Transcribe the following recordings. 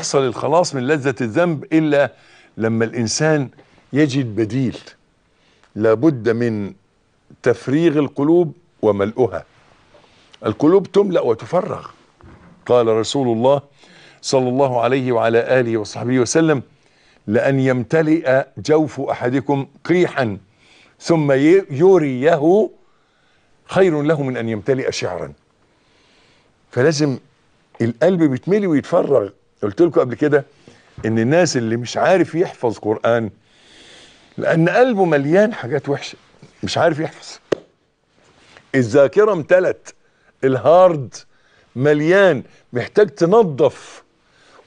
يحصل الخلاص من لذة الذنب إلا لما الإنسان يجد بديل لابد من تفريغ القلوب وملؤها القلوب تملأ وتفرغ قال رسول الله صلى الله عليه وعلى آله وصحبه وسلم لأن يمتلئ جوف أحدكم قيحا ثم يريه خير له من أن يمتلئ شعرا فلازم القلب بيتملي ويتفرغ قلت لكم قبل كده ان الناس اللي مش عارف يحفظ قرآن لان قلبه مليان حاجات وحشة مش عارف يحفظ الذاكرة امتلت الهارد مليان محتاج تنظف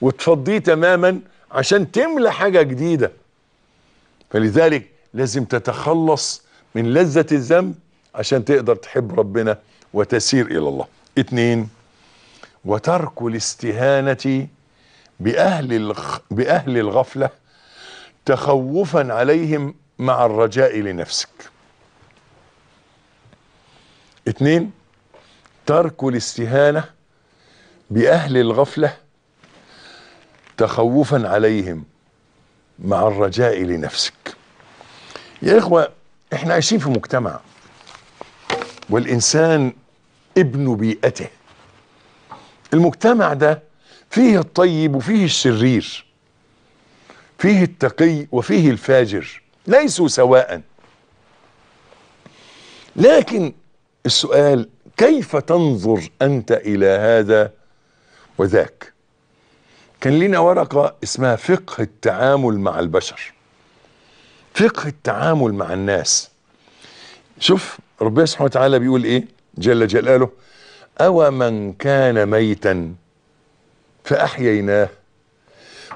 وتفضيه تماما عشان تملى حاجة جديدة فلذلك لازم تتخلص من لذة الذنب عشان تقدر تحب ربنا وتسير إلى الله اتنين وترك الاستهانة بأهل, الغ... بأهل الغفلة تخوفا عليهم مع الرجاء لنفسك اثنين ترك الاستهانة بأهل الغفلة تخوفا عليهم مع الرجاء لنفسك يا إخوة احنا عايشين في مجتمع والإنسان ابن بيئته المجتمع ده فيه الطيب وفيه الشرير فيه التقي وفيه الفاجر ليسوا سواء لكن السؤال كيف تنظر أنت إلى هذا وذاك كان لنا ورقة اسمها فقه التعامل مع البشر فقه التعامل مع الناس شوف ربنا سبحانه وتعالى بيقول ايه جل جلاله أو من كان ميتا فأحييناه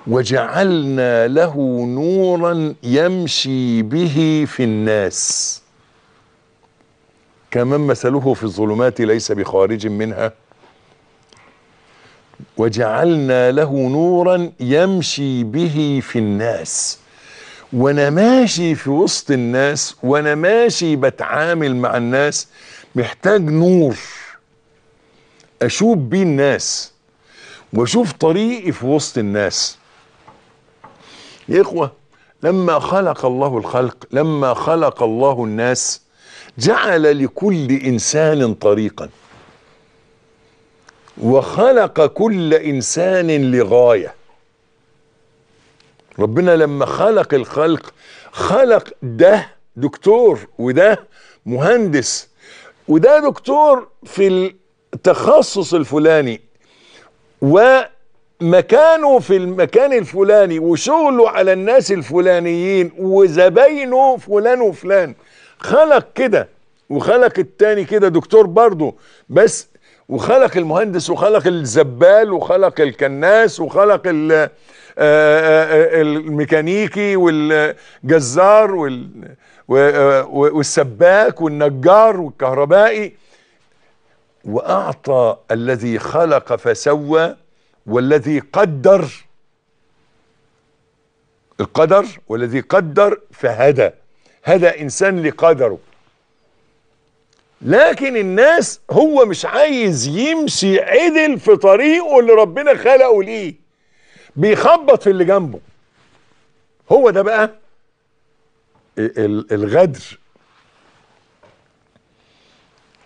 وجعلنا له نورا يمشي به في الناس كمن مثله في الظلمات ليس بخارج منها وجعلنا له نورا يمشي به في الناس وانا ماشي في وسط الناس وانا ماشي بتعامل مع الناس محتاج نور اشوف بيه الناس واشوف طريقي في وسط الناس يا اخوه لما خلق الله الخلق لما خلق الله الناس جعل لكل انسان طريقا وخلق كل انسان لغايه ربنا لما خلق الخلق خلق ده دكتور وده مهندس وده دكتور في التخصص الفلاني ومكانه في المكان الفلاني وشغله على الناس الفلانيين وزباينه فلان وفلان خلق كده وخلق التاني كده دكتور برضه بس وخلق المهندس وخلق الزبال وخلق الكناس وخلق آه، آه، الميكانيكي والجزار آه، والسباك والنجار والكهربائي واعطى الذي خلق فسوى والذي قدر القدر والذي قدر فهدى هدى انسان لقدره لكن الناس هو مش عايز يمشي عدل في طريقه اللي ربنا خلقه ليه بيخبط في اللي جنبه هو ده بقى الغدر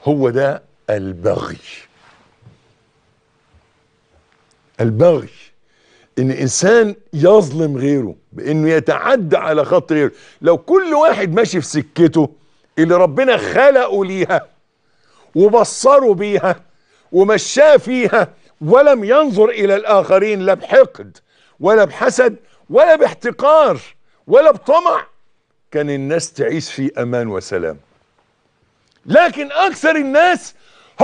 هو ده البغي البغي ان انسان يظلم غيره بانه يتعدى على خط غيره لو كل واحد ماشي في سكته اللي ربنا خلقه ليها وبصره بيها ومشاه فيها ولم ينظر الى الاخرين لا بحقد ولا بحسد ولا باحتقار ولا بطمع كان الناس تعيش في امان وسلام لكن اكثر الناس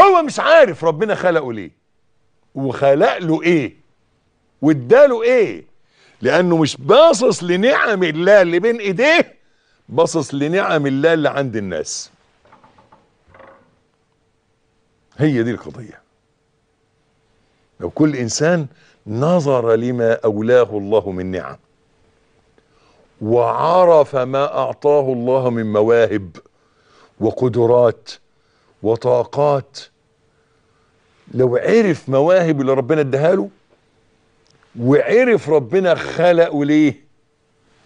هو مش عارف ربنا خلقه ليه وخلق له ايه واداله ايه لانه مش باصص لنعم الله اللي بين ايديه باصص لنعم الله اللي عند الناس هي دي القضيه لو كل انسان نظر لما اولاه الله من نعم وعرف ما اعطاه الله من مواهب وقدرات وطاقات لو عرف مواهب اللي ربنا اداها له وعرف ربنا خلقه ليه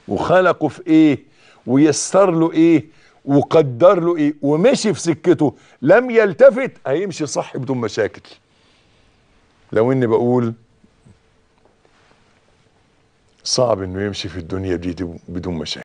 وخلقه في ايه ويسر له ايه وقدر له ايه ومشي في سكته لم يلتفت هيمشي صح بدون مشاكل لو اني بقول صعب انه يمشي في الدنيا دي بدون مشاكل